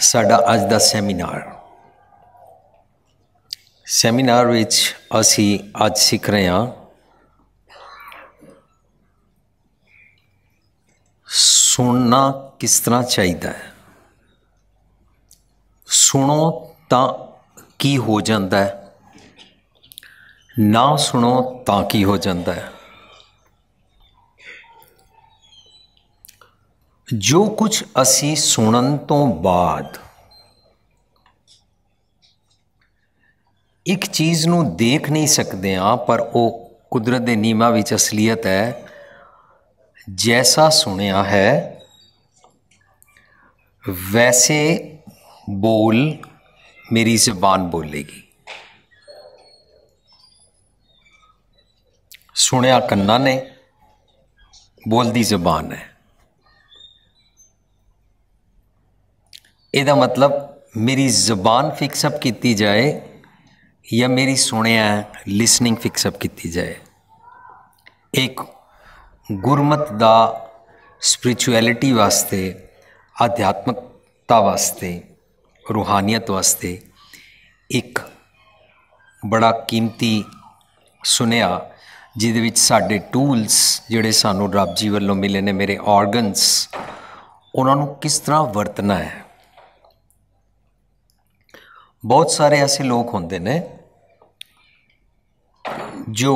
ਸਾਡਾ ਅੱਜ ਦਾ seminar seminar ਵਿੱਚ ਅਸੀਂ ਅੱਜ ਸਿੱਖ ਰਹੇ ਹਾਂ ਸੁਣਨਾ ਕਿਸ ਤਰ੍ਹਾਂ ਚਾਹੀਦਾ ਹੈ ਸੁਣੋ ਤਾਂ ਕੀ ਹੋ ਜਾਂਦਾ ਹੈ ਨਾ ਸੁਣੋ ਤਾਂ ਕੀ ਹੋ ਜਾਂਦਾ ਹੈ ਜੋ ਕੁਝ ਅਸੀਂ ਸੁਣਨ ਤੋਂ ਬਾਅਦ ਇੱਕ ਚੀਜ਼ ਨੂੰ ਦੇਖ ਨਹੀਂ ਸਕਦੇ ਆ ਪਰ ਉਹ ਕੁਦਰਤ ਦੇ ਨੀਮਾ ਵਿੱਚ ਅਸਲੀਅਤ ਹੈ ਜੈਸਾ ਸੁਣਿਆ ਹੈ ਵੈਸੇ ਬੋਲ ਮੇਰੀ ਜ਼ਬਾਨ ਬੋਲੇਗੀ ਸੁਣਿਆ ਕੰਨਾਂ ਨੇ ਬੋਲਦੀ ਜ਼ਬਾਨ ਹੈ ਇਹਦਾ ਮਤਲਬ ਮੇਰੀ ਜ਼ੁਬਾਨ ਫਿਕਸ ਅਪ ਕੀਤੀ ਜਾਏ ਜਾਂ ਮੇਰੀ ਸੁਣਿਆ ਲਿਸਨਿੰਗ ਫਿਕਸ ਅਪ ਕੀਤੀ ਜਾਏ ਇੱਕ ਗੁਰਮਤ ਦਾ ਸਪਿਰਚੁਅਲਿਟੀ ਵਾਸਤੇ ਅਧਿਆਤਮਕਤਾ ਵਾਸਤੇ ਰੂਹਾਨੀਅਤ ਵਾਸਤੇ ਇੱਕ ਬੜਾ ਕੀਮਤੀ ਸੁਨਿਆ ਜਿਹਦੇ ਵਿੱਚ ਸਾਡੇ ਟੂਲਸ ਜਿਹੜੇ ਸਾਨੂੰ ਰੱਬ ਜੀ ਵੱਲੋਂ ਮਿਲੇ ਨੇ ਮੇਰੇ ਆਰਗਨਸ ਉਹਨਾਂ ਨੂੰ ਕਿਸ ਤਰ੍ਹਾਂ ਵਰਤਣਾ ਹੈ बहुत सारे ऐसे लोग होंगे ने जो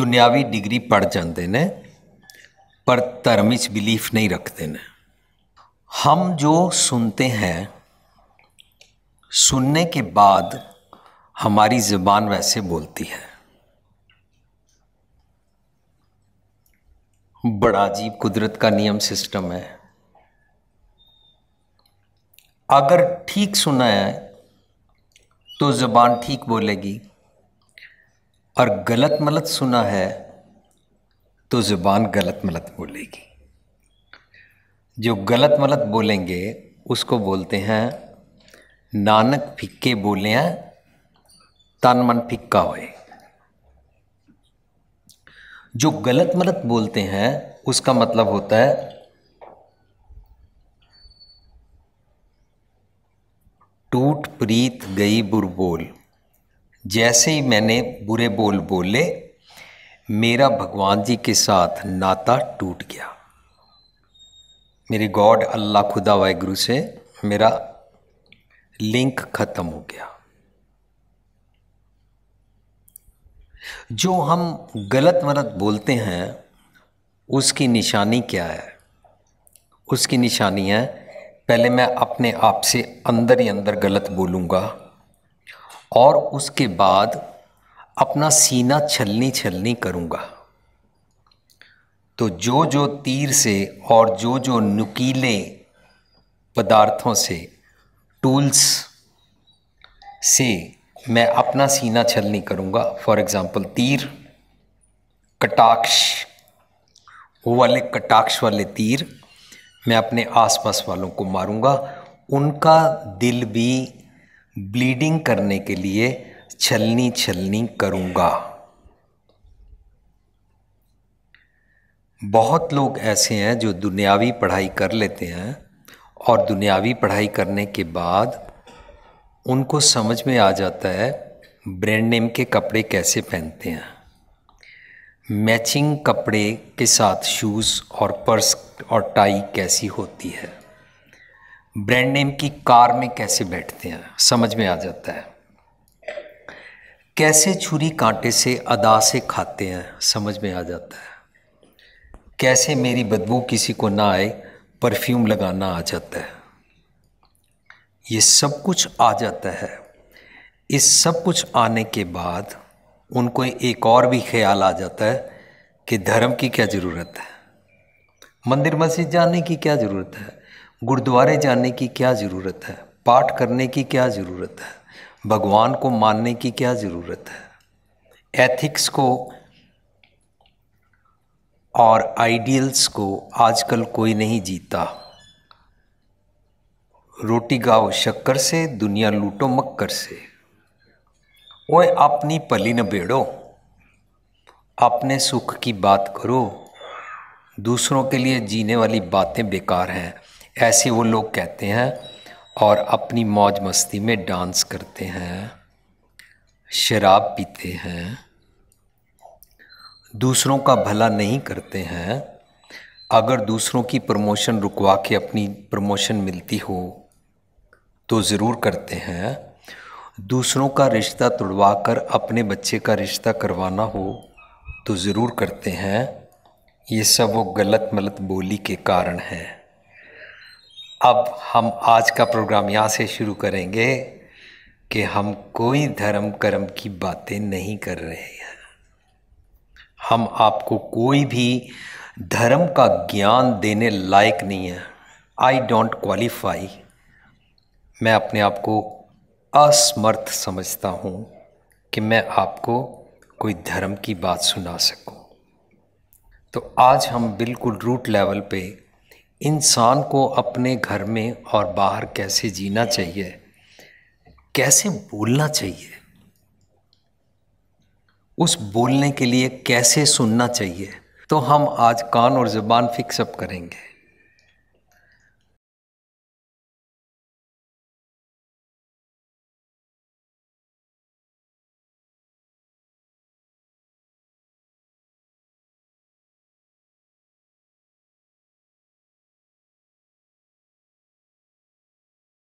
दुनियावी डिग्री पढ़ जाते हैं पर धर्म बिलीफ नहीं रखते हैं हम जो सुनते हैं सुनने के बाद हमारी ज़बान वैसे बोलती है बड़ा अजीब कुदरत का नियम सिस्टम है अगर ठीक सुना है तो ज़बान ठीक बोलेगी और गलत मलत सुना है तो ज़बान गलत मलत बोलेगी जो गलत मलत बोलेंगे उसको बोलते हैं नानक फिक्के बोले हैं तन मन फिक्का होए जो गलत मलत बोलते हैं उसका मतलब होता है टूट प्रीत गई बुर बोल जैसे ही मैंने बुरे बोल बोले मेरा भगवान जी के साथ नाता टूट गया मेरे गॉड अल्लाह खुदा वाहगुरु से मेरा लिंक ख़त्म हो गया जो हम गलत मलत बोलते हैं उसकी निशानी क्या है उसकी निशानी है पहले मैं अपने आप से अंदर ही अंदर गलत बोलूँगा और उसके बाद अपना सीना छलनी छलनी करूँगा तो जो जो तीर से और जो जो नुकीले पदार्थों से टूल्स से मैं अपना सीना छलनी करूँगा फॉर एग्ज़ाम्पल तीर कटाक्ष वो वाले कटाक्ष वाले तीर मैं अपने आसपास वालों को मारूंगा उनका दिल भी ब्लीडिंग करने के लिए छलनी छलनी करूंगा बहुत लोग ऐसे हैं जो दुनियावी पढ़ाई कर लेते हैं और दुनियावी पढ़ाई करने के बाद उनको समझ में आ जाता है ब्रांड नेम के कपड़े कैसे पहनते हैं मैचिंग कपड़े के साथ शूज़ और पर्स और टाई कैसी होती है ब्रांड नेम की कार में कैसे बैठते हैं समझ में आ जाता है कैसे छुरी कांटे से अदा से खाते हैं समझ में आ जाता है कैसे मेरी बदबू किसी को ना आए परफ्यूम लगाना आ जाता है ये सब कुछ आ जाता है इस सब कुछ आने के बाद उनको एक और भी ख्याल आ जाता है कि धर्म की क्या ज़रूरत है मंदिर मस्जिद जाने की क्या ज़रूरत है गुरुद्वारे जाने की क्या ज़रूरत है पाठ करने की क्या ज़रूरत है भगवान को मानने की क्या ज़रूरत है एथिक्स को और आइडियल्स को आजकल कोई नहीं जीता रोटी गाओ शक्कर से दुनिया लूटो मक्कर से ओए अपनी पली न बेड़ो अपने सुख की बात करो दूसरों के लिए जीने वाली बातें बेकार हैं ऐसे वो लोग कहते हैं और अपनी मौज मस्ती में डांस करते हैं शराब पीते हैं दूसरों का भला नहीं करते हैं अगर दूसरों की प्रमोशन रुकवा के अपनी प्रमोशन मिलती हो तो ज़रूर करते हैं दूसरों का रिश्ता तुड़वा कर अपने बच्चे का रिश्ता करवाना हो तो ज़रूर करते हैं ये सब वो गलत मलत बोली के कारण है अब हम आज का प्रोग्राम यहाँ से शुरू करेंगे कि हम कोई धर्म कर्म की बातें नहीं कर रहे हैं हम आपको कोई भी धर्म का ज्ञान देने लायक नहीं है आई डोंट क्वालिफाई मैं अपने आप को असमर्थ समझता हूँ कि मैं आपको कोई धर्म की बात सुना सकूँ तो आज हम बिल्कुल रूट लेवल पे इंसान को अपने घर में और बाहर कैसे जीना चाहिए कैसे बोलना चाहिए उस बोलने के लिए कैसे सुनना चाहिए तो हम आज कान और ज़बान फिक्सअप करेंगे